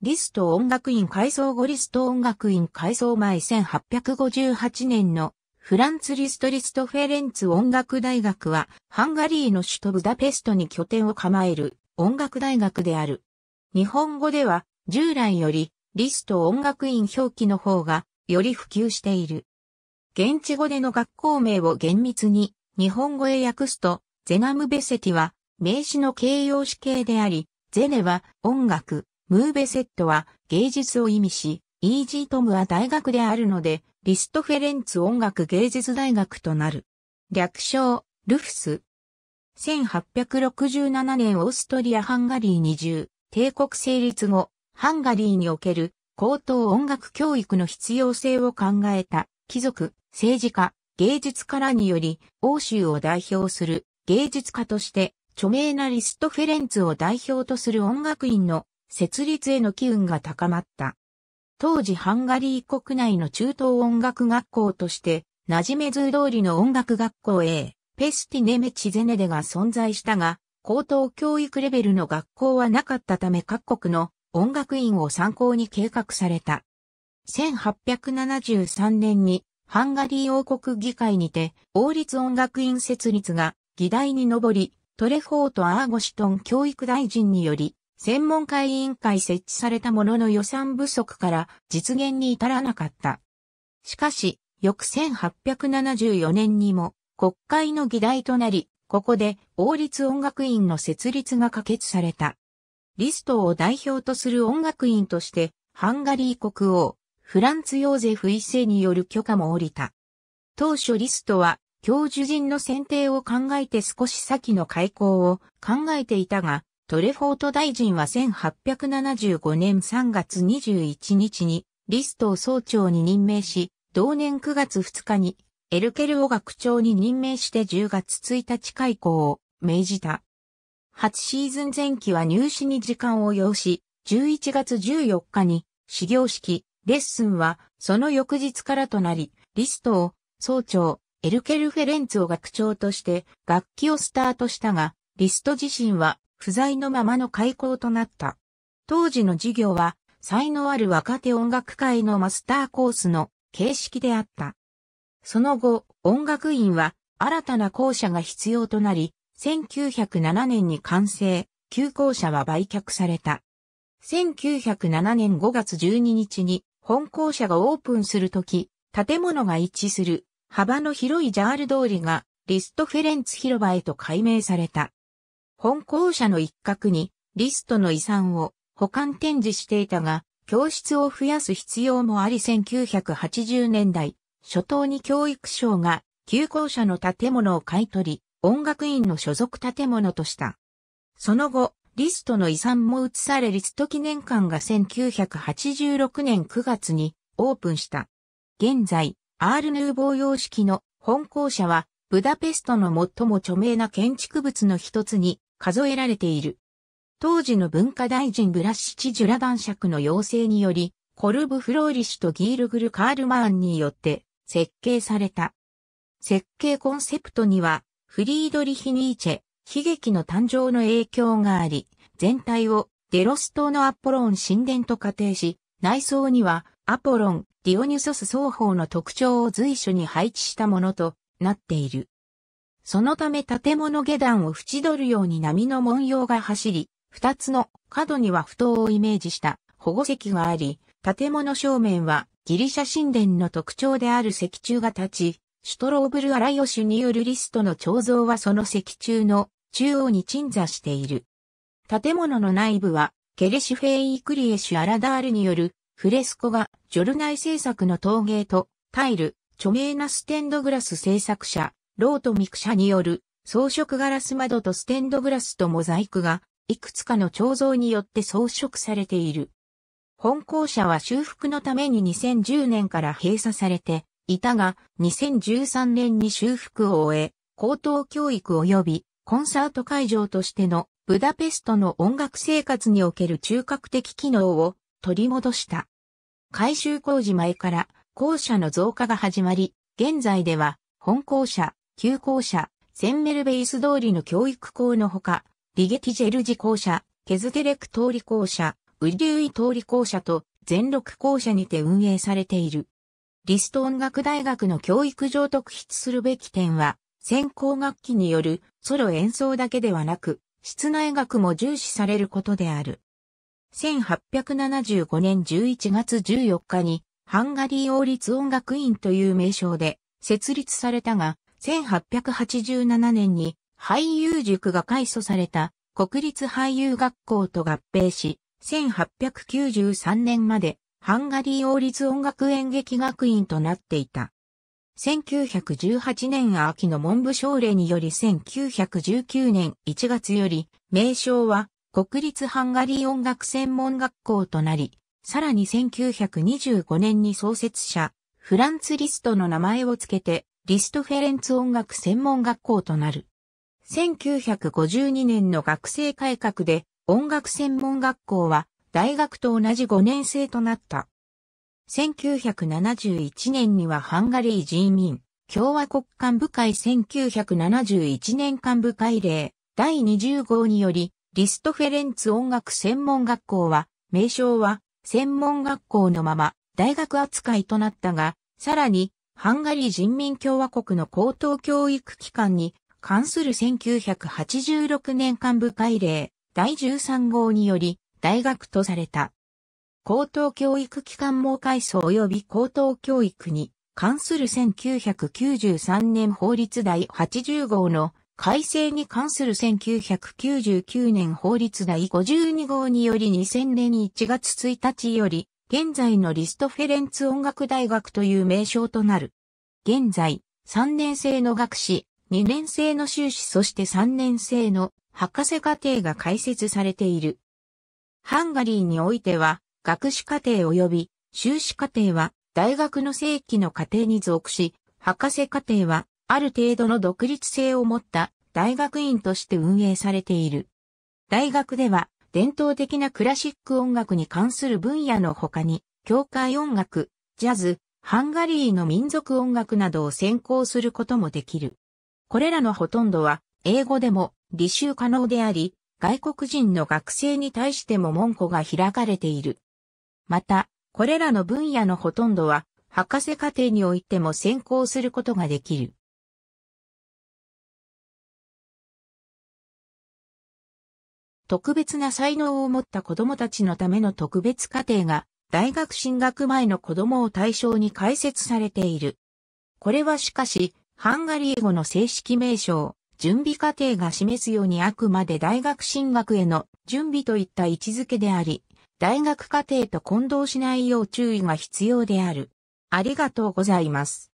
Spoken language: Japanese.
リスト音楽院改装後リスト音楽院改装前1858年のフランツ・リストリスト・フェレンツ音楽大学はハンガリーの首都ブダペストに拠点を構える音楽大学である。日本語では従来よりリスト音楽院表記の方がより普及している。現地語での学校名を厳密に日本語へ訳すとゼナムベセティは名詞の形容詞形であり、ゼネは音楽、ムーベセットは芸術を意味し、イージートムは大学であるので、リストフェレンツ音楽芸術大学となる。略称、ルフス。1867年オーストリア・ハンガリーに住、帝国成立後、ハンガリーにおける高等音楽教育の必要性を考えた貴族、政治家、芸術家らにより欧州を代表する芸術家として著名なリストフェレンツを代表とする音楽院の設立への機運が高まった。当時ハンガリー国内の中東音楽学校として、ナジメズ通りの音楽学校へ、ペスティネメチゼネデが存在したが、高等教育レベルの学校はなかったため各国の音楽院を参考に計画された。1873年にハンガリー王国議会にて王立音楽院設立が議題に上り、トレフォート・アーゴシトン教育大臣により専門家委員会設置されたものの予算不足から実現に至らなかった。しかし、翌1874年にも国会の議題となり、ここで王立音楽院の設立が可決された。リストを代表とする音楽院として、ハンガリー国王、フランツ・ヨーゼフ一世による許可も下りた。当初リストは教授陣の選定を考えて少し先の開校を考えていたが、トレフォート大臣は1875年3月21日にリストを総長に任命し、同年9月2日にエルケルを学長に任命して10月1日開校を命じた。初シーズン前期は入試に時間を要し、11月14日に始業式、レッスンはその翌日からとなり、リストを総長、エルケル・フェレンツを学長として楽器をスタートしたが、リスト自身は不在のままの開校となった。当時の授業は、才能ある若手音楽界のマスターコースの形式であった。その後、音楽院は新たな校舎が必要となり、1907年に完成、旧校舎は売却された。1907年5月12日に本校舎がオープンするとき、建物が一致する幅の広いジャール通りがリストフェレンツ広場へと改名された。本校舎の一角にリストの遺産を保管展示していたが、教室を増やす必要もあり1980年代、初頭に教育省が旧校舎の建物を買い取り、音楽院の所属建物とした。その後、リストの遺産も移されリスト記念館が1986年9月にオープンした。現在、アールヌーボー様式の本校舎は、ブダペストの最も著名な建築物の一つに数えられている。当時の文化大臣ブラッシチ・ジュラ男爵の要請により、コルブ・フローリッシュとギールグル・カールマーンによって設計された。設計コンセプトには、フリードリヒ・ニーチェ、悲劇の誕生の影響があり、全体をデロス島のアポロン神殿と仮定し、内装にはアポロン、ディオニュソス双方の特徴を随所に配置したものとなっている。そのため建物下段を縁取るように波の文様が走り、二つの角には不当をイメージした保護石があり、建物正面はギリシャ神殿の特徴である石柱が立ち、シュトローブル・アラヨシュによるリストの彫像はその石柱の中央に鎮座している。建物の内部は、ケレシフェイ・クリエシュ・アラダールによるフレスコがジョルナイ製作の陶芸と、タイル、著名なステンドグラス製作者、ロートミク社による装飾ガラス窓とステンドグラスとモザイクがいくつかの彫像によって装飾されている。本校舎は修復のために2010年から閉鎖されていたが2013年に修復を終え、高等教育及びコンサート会場としてのブダペストの音楽生活における中核的機能を取り戻した。改修工事前から校舎の増加が始まり、現在では本校舎、旧校舎、センメルベイス通りの教育校のほか、リゲティジェルジ校舎、ケズテレク通り校舎、ウリューイ通り校舎と全六校舎にて運営されている。リスト音楽大学の教育上特筆するべき点は、専攻楽器によるソロ演奏だけではなく、室内楽も重視されることである。1875年11月14日に、ハンガリー王立音楽院という名称で設立されたが、1887年に俳優塾が改祖された国立俳優学校と合併し、1893年までハンガリー王立音楽演劇学院となっていた。1918年秋の文部省令により1919年1月より名称は国立ハンガリー音楽専門学校となり、さらに1925年に創設者フランツ・リストの名前を付けてリストフェレンツ音楽専門学校となる。1952年の学生改革で音楽専門学校は大学と同じ5年生となった。1971年にはハンガリー人民共和国幹部会1971年幹部会令第20号によりリストフェレンツ音楽専門学校は名称は専門学校のまま大学扱いとなったが、さらにハンガリー人民共和国の高等教育機関に関する1986年幹部会令第13号により大学とされた。高等教育機関網改装及び高等教育に関する1993年法律第80号の改正に関する1999年法律第52号により2000年1月1日より現在のリストフェレンツ音楽大学という名称となる。現在、3年生の学士、2年生の修士そして3年生の博士課程が開設されている。ハンガリーにおいては、学士課程及び修士課程は大学の正規の課程に属し、博士課程はある程度の独立性を持った大学院として運営されている。大学では伝統的なクラシック音楽に関する分野の他に、教会音楽、ジャズ、ハンガリーの民族音楽などを専攻することもできる。これらのほとんどは、英語でも履修可能であり、外国人の学生に対しても門戸が開かれている。また、これらの分野のほとんどは、博士課程においても専攻することができる。特別な才能を持った子供たちのための特別課程が大学進学前の子供を対象に開設されている。これはしかし、ハンガリー語の正式名称、準備課程が示すようにあくまで大学進学への準備といった位置づけであり、大学課程と混同しないよう注意が必要である。ありがとうございます。